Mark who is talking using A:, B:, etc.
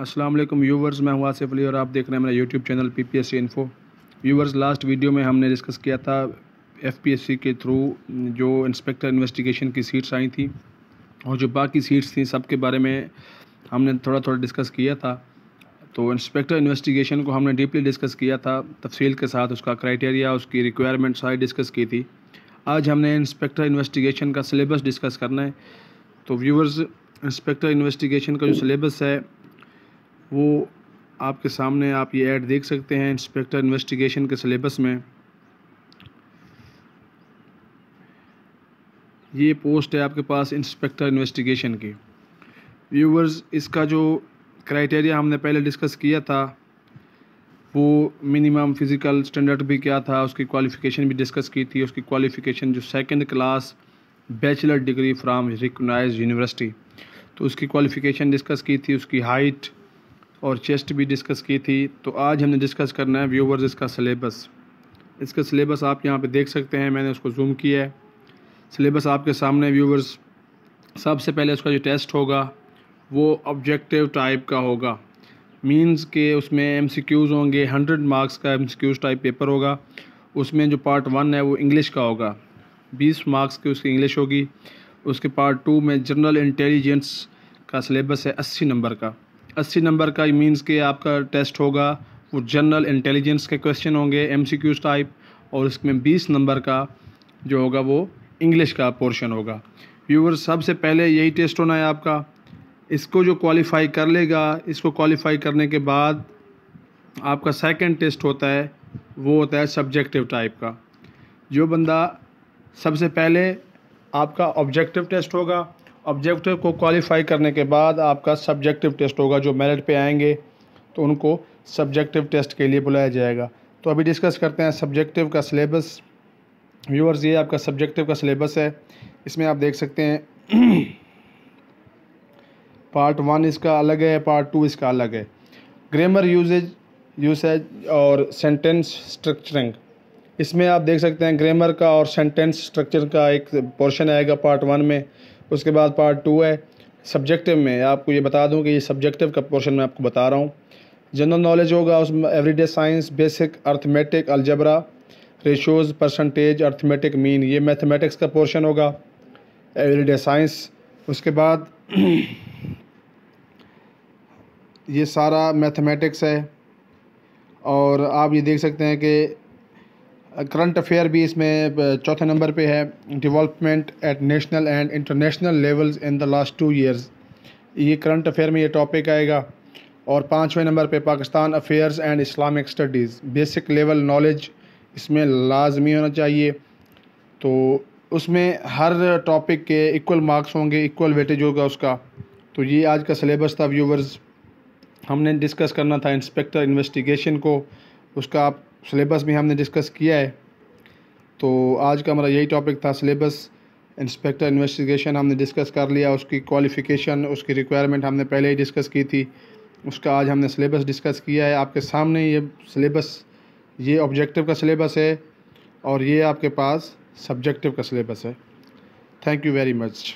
A: Aslam viewers मैं हूँ आसिफ अली और आप देख रहे हैं मेरा YouTube channel P P S C info viewers last video में हमने डिस्कस किया था एफ पी एस सी के थ्रू जो इंस्पेक्टर इन्वेस्टिगेशन की सीट्स आई थी और जो बाकी सीट्स थी सब के बारे में हमने थोड़ा थोड़ा डिस्कस किया था तो इंस्पेक्टर इन्वेस्टिगेशन को हमने डीपली डिस्कस किया था तफसील के साथ उसका क्राइटेरिया उसकी रिक्वायरमेंट सारी डिस्कस की थी आज हमने इंस्पेक्टर इन्वेस्टिगेशन का सिलेबस डिस्कस करना है तो व्यूवर्स इंस्पेक्टर इन्वेस्टिगेशन का जो सिलेबस है वो आपके सामने आप ये ऐड देख सकते हैं इंस्पेक्टर इन्वेस्टिगेशन के सिलेबस में ये पोस्ट है आपके पास इंस्पेक्टर इन्वेस्टिगेशन की व्यूवर्स इसका जो क्राइटेरिया हमने पहले डिस्कस किया था वो मिनिमम फिज़िकल स्टैंडर्ड भी क्या था उसकी क्वालिफ़िकेशन भी डिस्कस की थी उसकी क्वालिफ़िकेशन जो second class bachelor degree from recognize university तो उसकी क्वालिफ़िकेशन डिस्कस की थी उसकी हाइट और चेस्ट भी डिस्कस की थी तो आज हमने डिस्कस करना है व्यूवर्स इसका सिलेबस इसका सिलेबस आप यहाँ पे देख सकते हैं मैंने उसको जूम किया है सिलेबस आपके सामने व्यूवर्स सबसे पहले उसका जो टेस्ट होगा वो ऑब्जेक्टिव टाइप का होगा मीन्स के उसमें एम होंगे हंड्रेड मार्क्स का एम टाइप पेपर होगा उसमें जो पार्ट वन है वो इंग्लिश का होगा बीस मार्क्स की उसकी इंग्लिश होगी उसके पार्ट टू में जनरल इंटेलिजेंस का सिलेबस है अस्सी नंबर का अस्सी नंबर का मीन्स के आपका टेस्ट होगा वो जनरल इंटेलिजेंस के क्वेश्चन होंगे एम सी टाइप और इसमें बीस नंबर का जो होगा वो इंग्लिश का पोर्शन होगा व्यूवर सबसे पहले यही टेस्ट होना है आपका इसको जो क्वालिफाई कर लेगा इसको क्वालिफाई करने के बाद आपका सेकंड टेस्ट होता है वो होता है सब्जेक्टिव टाइप का जो बंदा सबसे पहले आपका ऑब्जेक्टिव टेस्ट होगा ऑब्जेक्टिव को क्वालिफाई करने के बाद आपका सब्जेक्टिव टेस्ट होगा जो मेरिट पे आएंगे तो उनको सब्जेक्टिव टेस्ट के लिए बुलाया जाएगा तो अभी डिस्कस करते हैं सब्जेक्टिव का सिलेबस व्यूअर्स ये आपका सब्जेक्टिव का सिलेबस है इसमें आप देख सकते हैं पार्ट वन इसका अलग है पार्ट टू इसका अलग है ग्रामर यूजेज यूसेज और सेंटेंस स्ट्रक्चरिंग इसमें आप देख सकते हैं ग्रामर का और सेंटेंस स्ट्रक्चर का एक पोर्शन आएगा पार्ट वन में उसके बाद पार्ट टू है सब्जेक्टिव में आपको ये बता दूं कि ये सब्जेक्टिव का पोर्शन मैं आपको बता रहा हूँ जनरल नॉलेज होगा उसमें everyday science basic arithmetic algebra ratios percentage arithmetic mean ये मैथमेटिक्स का पोर्शन होगा एवरीडे साइंस उसके बाद ये सारा मैथमेटिक्स है और आप ये देख सकते हैं कि करंट अफेयर भी इसमें चौथे नंबर पे है development at national and international levels in the last two years ये करंट अफेयर में ये टॉपिक आएगा और पाँचवें नंबर पे Pakistan affairs and Islamic studies basic level knowledge इसमें लाजमी होना चाहिए तो उसमें हर टॉपिक के इक्वल मार्क्स होंगे इक्वल वेटेज होगा उसका तो ये आज का सिलेबस था व्यूवर्स हमने डिस्कस करना था इंस्पेक्टर इन्वेस्टिगेशन को उसका आप सलेबस भी हमने डिस्कस किया है तो आज का हमारा यही टॉपिक था सलेबस इंस्पेक्टर इन्वेस्टिगेशन हमने डिस्कस कर लिया उसकी क्वालिफ़िकेशन उसकी रिक्वायरमेंट हमने पहले ही डिस्कस की थी उसका आज हमने सलेबस डिस्कस किया है आपके सामने ये सलेबस ये ऑब्जेक्टिव का सलेबस है और ये आपके पास सब्जेक्टिव का सलेबस है थैंक यू वेरी मच